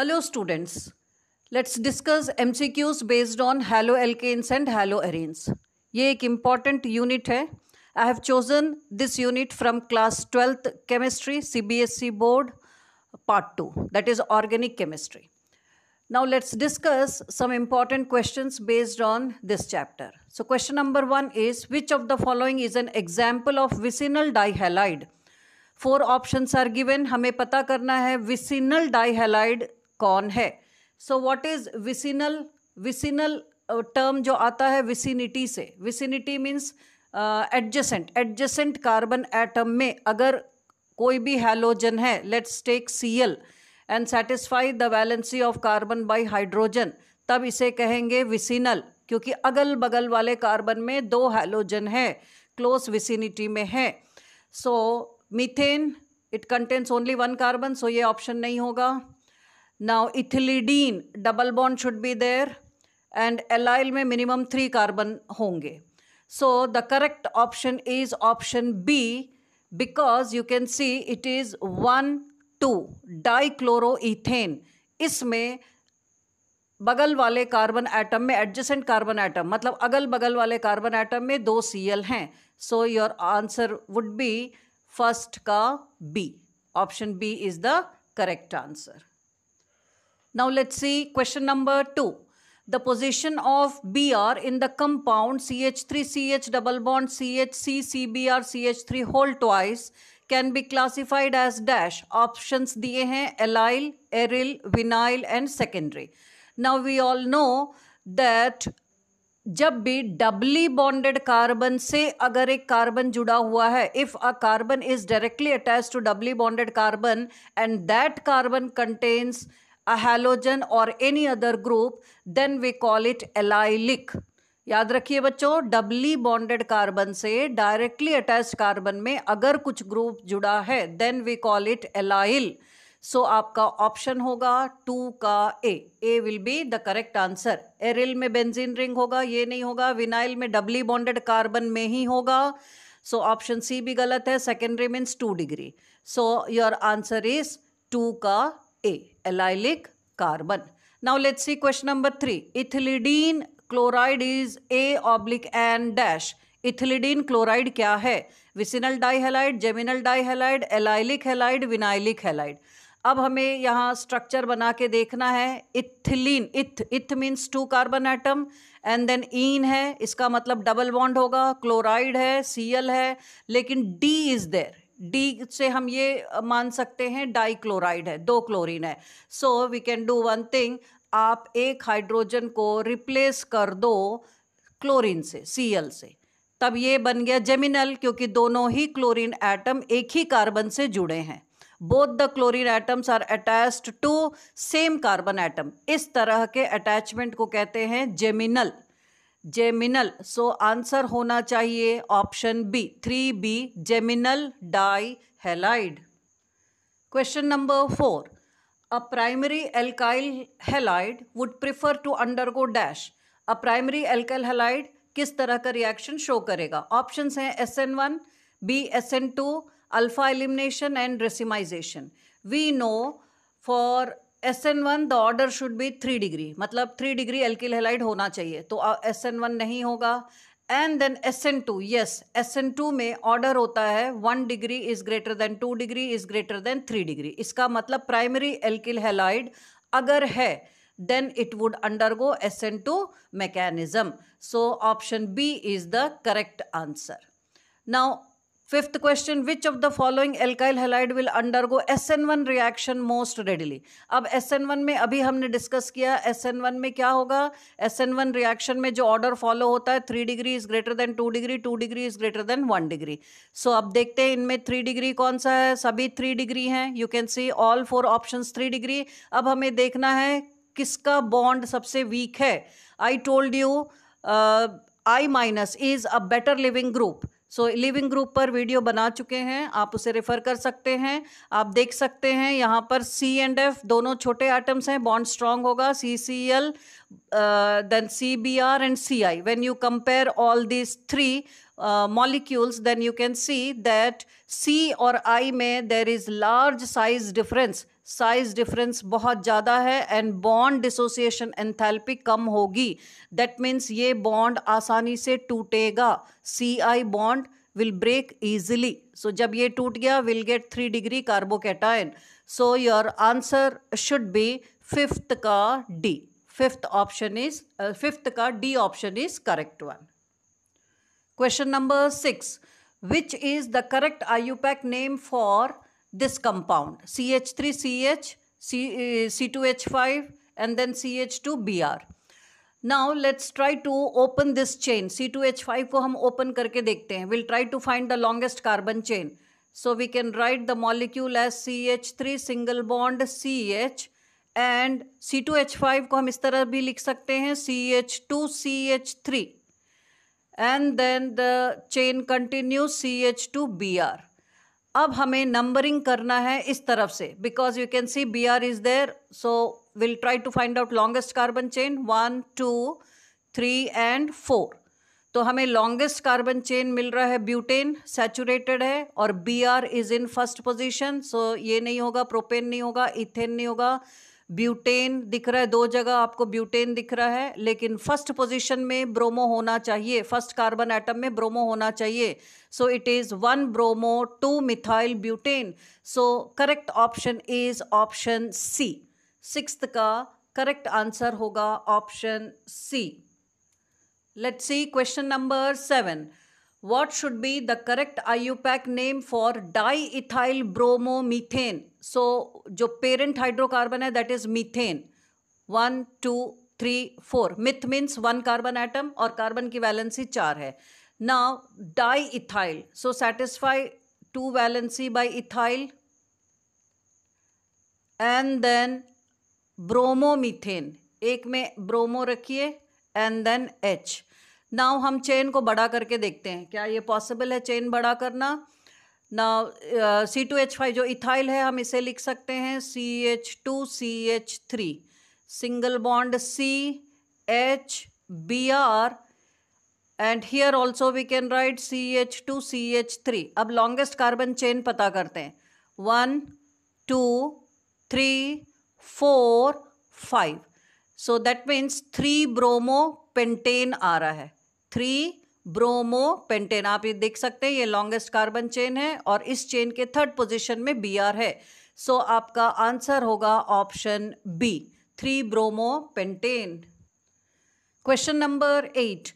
Hello students Hello students, let's discuss MCQs based on halo alkanes and halo arenes. ये एक important unit है I have chosen this unit from class twelfth chemistry C B S E board part two that is organic chemistry now let's discuss some important question based on this chapter so question number one is which of the following is an example of vicinal dihalide four options are given हमें पता करना है vicinal dihalide कौन है so what is vicinal vicinal term जो आता है vicinity से vicinity means adjacent adjacent carbon atom में अगर कोई भी हैलोजन है let's take C L and satisfy the valency of carbon by hydrogen तब इसे कहेंगे विसिनल क्योंकि अगल बगल वाले कार्बन में दो हैलोजन है क्लोज विसिनिटी में है so methane it contains only one carbon so ये ऑप्शन नहीं होगा now ethylidine double bond should be there and allyl में minimum three carbon होंगे so the correct option is option B because you can see it is one two dichloroethane इसमें बगल वाले carbon atom में adjacent carbon atom मतलब अगल बगल वाले कार्बन एटम में दो सी एल हैं so your answer would be first का B option B is the correct answer Now let's see question number 2. The position of Br in the compound CH3CH double bond CHCCBrCH3 whole twice can be classified as dash. Options दिए हैं allyl, aryl, vinyl and secondary. Now we all know that जब भी डबली bonded carbon से अगर एक carbon जुड़ा हुआ है if a carbon is directly attach to doubly bonded carbon and that carbon contains a halogen or any other group then we call it allylic याद रखिए बच्चों डबली बॉन्डेड कार्बन से डायरेक्टली अटैच कार्बन में अगर कुछ group जुड़ा है then we call it allyl so आपका ऑप्शन होगा टू का A A will be the correct answer aryl में बेंजीन रिंग होगा ये नहीं होगा विनाइल में डबली बॉन्डेड कार्बन में ही होगा सो ऑप्शन सी भी गलत है secondary means two degree so your answer is two का A allylic carbon. Now let's see question number 3. Ethylidine chloride is A oblique N dash. Ethylidene chloride क्या है vicinal dihalide geminal dihalide allylic halide vinylic halide अब हमें यहाँ structure बना के देखना है ethylene eth eth means two carbon atom and then ene है इसका मतलब डबल बॉन्ड होगा क्लोराइड है सी है लेकिन डी इज़ देर डी से हम ये मान सकते हैं डाई क्लोराइड है दो क्लोरीन है so we can do one thing आप एक हाइड्रोजन को रिप्लेस कर दो क्लोरीन से सी से तब ये बन गया जेमिनल क्योंकि दोनों ही क्लोरीन एटम एक ही कार्बन से जुड़े हैं both the chlorine atoms are attached to same carbon atom इस तरह के अटैचमेंट को कहते हैं जेमिनल जेमिनल सो आंसर होना चाहिए option B three B geminal dihalide question number four primary alkyl halide would prefer to undergo dash a primary alkyl halide किस तरह का रिएक्शन शो करेगा ऑप्शन हैं S N one B S N two alpha elimination and racemization we know for S N one the order should be three degree मतलब three degree alkyl halide होना चाहिए तो S N one नहीं होगा and then S N two yes S N two में order होता है one degree is greater than two degree is greater than three degree इसका मतलब प्राइमरी एल्किल हेलाइड अगर है then it would undergo S N two mechanism so option B is the correct answer now fifth question of the following of halide will undergo S N one reaction most readily अब S N one में अभी हमने discuss किया S N one में क्या होगा S N one reaction में जो ऑर्डर फॉलो होता है three degree is greater than two degree two degree is greater than one degree so अब देखते हैं इनमें थ्री डिग्री कौन सा है सभी थ्री डिग्री हैं you can see all four option three degree अब हमें देखना है किसका बॉन्ड सबसे वीक है I told you I minus is a better leaving group so leaving group पर वीडियो बना चुके हैं आप उसे रेफ़र कर सकते हैं आप देख सकते हैं यहाँ पर सी एंड एफ दोनों छोटे आइटम्स हैं बॉन्ड स्ट्रांग होगा C C L then C B R and C I when you compare all this three molecules then you can see that C और आई में there is large size difference size difference बहुत ज़्यादा है and bond dissociation enthalpy कम होगी that means ये bond आसानी से टूटेगा C I bond will break easily so जब ये टूट गया will get three degree carbocation so your answer should be fifth का D fifth option is fifth का D option is correct one question number six which is the correct IUPAC name for this compound CH3CH, C, uh, C2H5 and then CH2Br. Now let's try to open this chain C two H five को हम open करके देखते हैं will try to find the longest carbon chain so we can write the molecule as C H three single bond C H and C two H five को हम इस तरह भी लिख सकते हैं C H two C H three and then the chain continue C H two B R अब हमें नंबरिंग करना है इस तरफ से because you can see B R is there so will try to find out longest carbon chain one two three and four तो हमें longest carbon chain मिल रहा है ब्यूटेन सैचुरेटेड है और B R is in first position so ये नहीं होगा propane नहीं होगा इथेन नहीं होगा ब्यूटेन दिख रहा है दो जगह आपको ब्यूटेन दिख रहा है लेकिन फर्स्ट पोजीशन में ब्रोमो होना चाहिए फर्स्ट कार्बन एटम में ब्रोमो होना चाहिए so it is one bromo two methyl butane so correct option is option C six का करेक्ट आंसर होगा option C let's see question number seven What should be the correct IUPAC name for diethyl bromomethane? So, जो parent hydrocarbon है that is methane. One, two, three, four. Myth means one carbon atom और carbon की valency चार है Now, diethyl. So, satisfy two valency by ethyl and then bromomethane एक में bromo रखिए and then H now हम chain को बड़ा करके देखते हैं क्या ये पॉसिबल है चेन बड़ा करना ना सी टू एच फाइव जो इथाइल है हम इसे लिख सकते हैं C H two C H three single bond C H B R and here also we can write C H two C H three अब लॉन्गेस्ट कार्बन चेन पता करते हैं one two three four five so that means three bromo pentane आ रहा है three bromo pentane आप ये देख सकते हैं ये लॉन्गेस्ट कार्बन चेन है और इस चेन के थर्ड पोजिशन में बी आर है सो so, आपका आंसर होगा option B three bromo pentane question number eight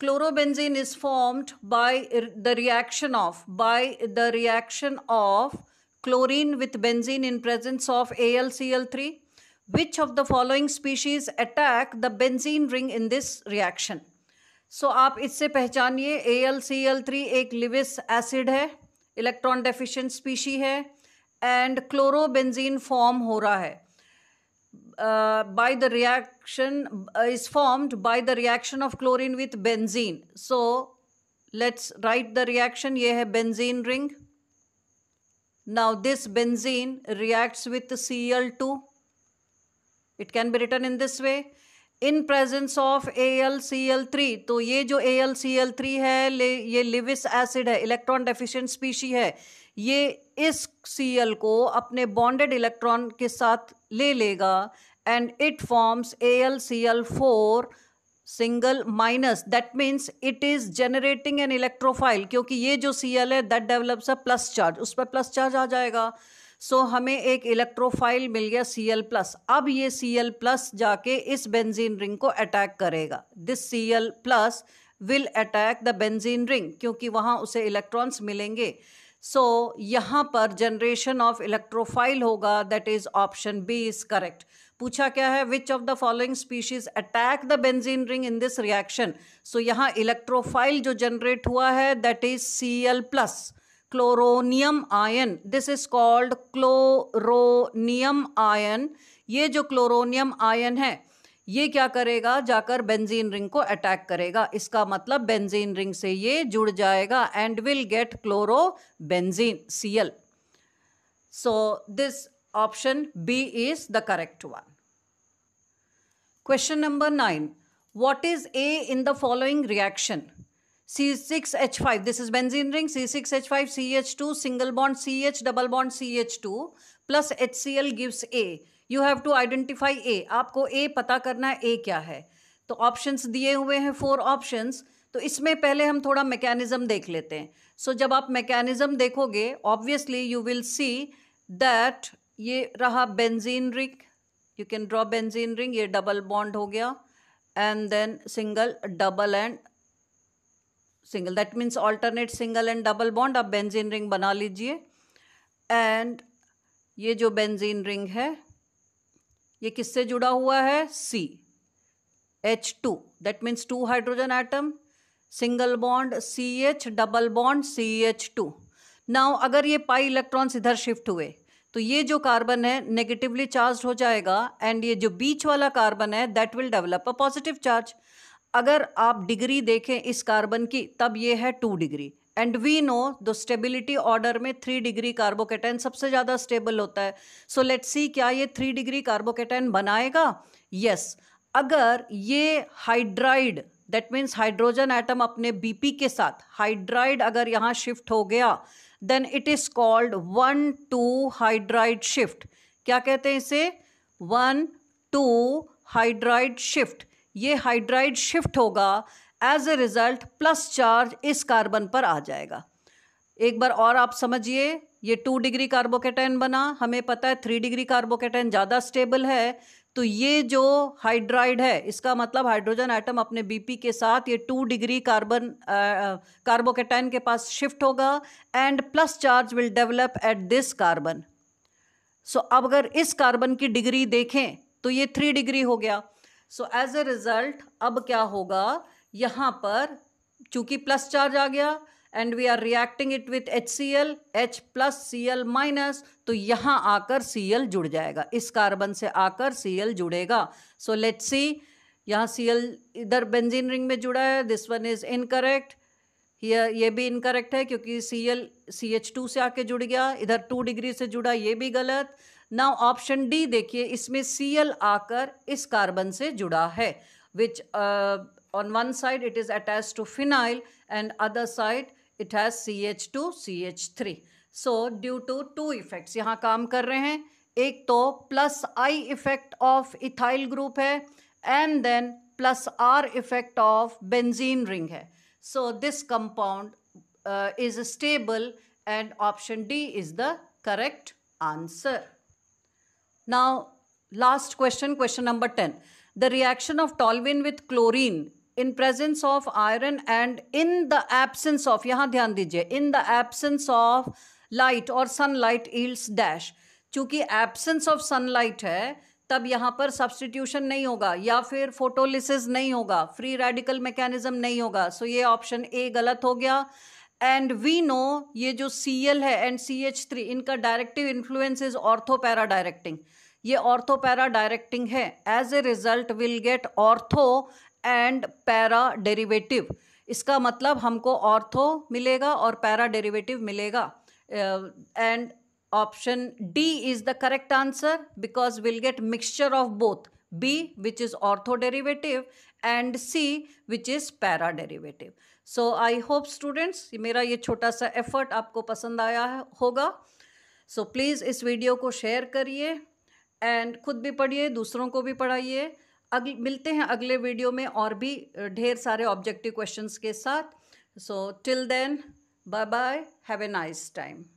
chlorobenzene is formed by the reaction of by the reaction of chlorine with benzene in presence of A L C L three which of the following species attack the benzene ring in this reaction so आप इससे पहचानिए A L C L three एक Lewis acid है electron deficient species है and chlorobenzene form हो रहा है by the reaction is formed by the reaction of chlorine with benzene so let's write the reaction ये है benzene ring now this benzene reacts with C L two it can be written in this way in presence of A L C L three तो ये जो A L C L three है ये Lewis acid है electron deficient species है ये इस C L को अपने बॉन्डेड इलेक्ट्रॉन के साथ ले लेगा and it forms A L C L four single minus that means it is generating an electrophile क्योंकि ये जो सी एल है that develops a plus charge उस पर प्लस चार्ज आ जाएगा सो हमें एक इलेक्ट्रोफाइल मिल गया सी एल प्लस अब ये सी एल प्लस जाके इस बेंजीन रिंग को अटैक करेगा this C L plus will attack the benzene ring क्योंकि वहाँ उसे इलेक्ट्रॉन्स मिलेंगे सो so, यहाँ पर जनरेशन ऑफ इलेक्ट्रोफाइल होगा that is option B is correct पूछा क्या है which of the following species attack the benzene ring in this reaction so यहाँ इलेक्ट्रोफाइल जो जनरेट हुआ है that is C L plus chloronium ion this is called chloronium ion ये जो chloronium ion है ये क्या करेगा जाकर बेंजीन रिंग को अटैक करेगा इसका मतलब बेंजीन रिंग से ये जुड़ जाएगा and will get chloro benzene C L so this option B is the correct one question number nine what is A in the following reaction C C C six six H H five five this is ring H two single bond C H double bond C H two plus H C L gives A you have to identify A आपको A पता करना है ए क्या है तो option दिए हुए हैं फोर ऑप्शंस तो इसमें पहले हम थोड़ा मैकेनिज्म देख लेते हैं सो so, जब आप मैकेनिज्म देखोगे obviously you will see that ये रहा benzene ring you can draw benzene ring ये डबल बॉन्ड हो गया and then single double and single that means alternate single and double bond आप बेंजीन रिंग बना लीजिए एंड ये जो बेंजीन रिंग है ये किससे जुड़ा हुआ है C H two that means two hydrogen atom single bond C H double bond C H two now अगर ये पाई इलेक्ट्रॉन्स इधर शिफ्ट हुए तो ये जो कार्बन है नेगेटिवली चार्ज हो जाएगा एंड ये जो बीच वाला कार्बन है that will develop a positive charge अगर आप डिग्री देखें इस कार्बन की तब ये है two degree and we know the stability order में थ्री डिग्री कार्बोकेटाइन सबसे ज़्यादा स्टेबल होता है सो लेट्स सी क्या ये थ्री डिग्री कार्बोकेटाइन बनाएगा यस yes. अगर ये hydride that means hydrogen atom अपने बीपी के साथ हाइड्राइड अगर यहाँ शिफ्ट हो गया then it is called one two hydride shift क्या कहते हैं इसे वन टू हाइड्राइड शिफ्ट ये हाइड्राइड शिफ्ट होगा as a result plus charge इस कार्बन पर आ जाएगा एक बार और आप समझिए ये टू डिग्री कार्बोकेटाइन बना हमें पता है थ्री डिग्री कार्बोकेटाइन ज़्यादा स्टेबल है तो ये जो हाइड्राइड है इसका मतलब हाइड्रोजन आइटम अपने बीपी के साथ ये टू डिग्री कार्बन कार्बोकेटाइन के पास शिफ्ट होगा and plus charge will develop at this carbon so अब अगर इस कार्बन की डिग्री देखें तो ये थ्री डिग्री हो गया सो एज़ ए रिज़ल्ट अब क्या होगा यहाँ पर चूंकि प्लस चार्ज आ गया and we are reacting it with H C L H plus C L minus तो यहाँ आकर सी एल जुड़ जाएगा इस कार्बन से आकर सी एल जुड़ेगा सो लेट सी यहाँ सी एल इधर बेंजीन रिंग में जुड़ा है दिस वन इज़ इनकरेक्ट ये ये भी इनकरेक्ट है क्योंकि C L C H two से आके जुड़ गया इधर टू डिग्री से जुड़ा ये भी गलत ना ऑप्शन डी देखिए इसमें सी एल आकर इस कार्बन से जुड़ा है which on one side it is attach to phenyl and other side it has C H two C H three so due to two effects यहाँ काम कर रहे हैं एक तो plus I effect of ethyl group है and then plus R effect of benzene ring है so this compound is stable and option D is the correct answer Now, last question, question number 10. The reaction of toluene with chlorine in presence of iron and in the absence of, यहाँ ध्यान दीजिए in the absence of light or sunlight yields dash. चूंकि absence of sunlight है तब यहाँ पर substitution नहीं होगा या फिर फोटोलिसिस नहीं होगा फ्री रेडिकल मैकेनिज्म नहीं होगा सो so ये ऑप्शन ए गलत हो गया एंड वी नो ये जो सी एल है एंड सी एच थ्री इनका directive influence is ortho para directing ये ऑर्थोपैरा डायरेक्टिंग है as a result will get ortho and para derivative इसका मतलब हमको ऑर्थो मिलेगा और पैरा डेरिवेटिव मिलेगा and option D is the correct answer because will get mixture of both B B, which is and C which is para paraderivative. So I hope students मेरा ये छोटा सा एफर्ट आपको पसंद आया होगा सो so, प्लीज़ इस video को शेयर करिए एंड खुद भी पढ़िए दूसरों को भी पढ़ाइए अग मिलते हैं अगले वीडियो में और भी ढेर सारे ऑब्जेक्टिव क्वेश्चंस के साथ so till then bye bye have a nice time